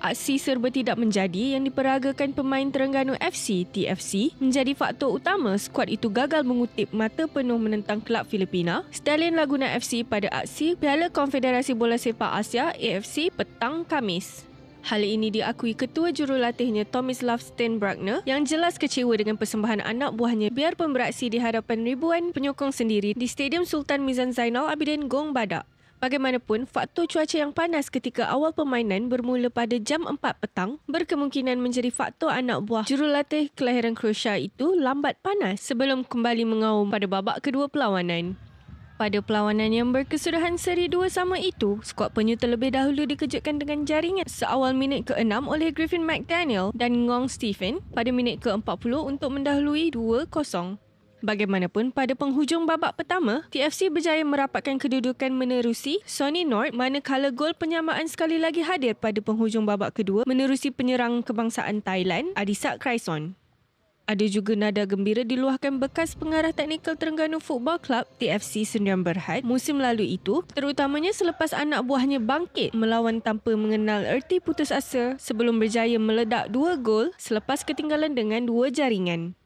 aksi serba tidak menjadi yang diperagakan pemain Terengganu FC TFC menjadi faktor utama skuad itu gagal mengutip mata penuh menentang kelab Filipina Stalin Laguna FC pada aksi Piala Konfederasi Bola Sepak Asia AFC petang Kamis. Hal ini diakui ketua jurulatihnya Tomislav Steinbrugner yang jelas kecewa dengan persembahan anak buahnya biar pemberaksi di hadapan ribuan penyokong sendiri di Stadium Sultan Mizan Zainal Abidin Gong Badak. Bagaimanapun, faktor cuaca yang panas ketika awal permainan bermula pada jam 4 petang berkemungkinan menjadi faktor anak buah jurulatih kelahiran Croatia itu lambat panas sebelum kembali mengaum pada babak kedua perlawanan. Pada perlawanan yang berkesudahan seri dua sama itu, skuad penyu terlebih dahulu dikejutkan dengan jaringan seawal minit ke-6 oleh Griffin McDaniel dan Ngong Stephen pada minit ke-40 untuk mendahului 2-0. Bagaimanapun, pada penghujung babak pertama, TFC berjaya merapatkan kedudukan menerusi Sonny Nord manakala gol penyamaan sekali lagi hadir pada penghujung babak kedua menerusi penyerang kebangsaan Thailand, Adisak Kraison. Ada juga nada gembira diluahkan bekas pengarah teknikal Terengganu Football Club TFC Sendirian Berhad musim lalu itu terutamanya selepas anak buahnya bangkit melawan tanpa mengenal erti putus asa sebelum berjaya meledak dua gol selepas ketinggalan dengan dua jaringan.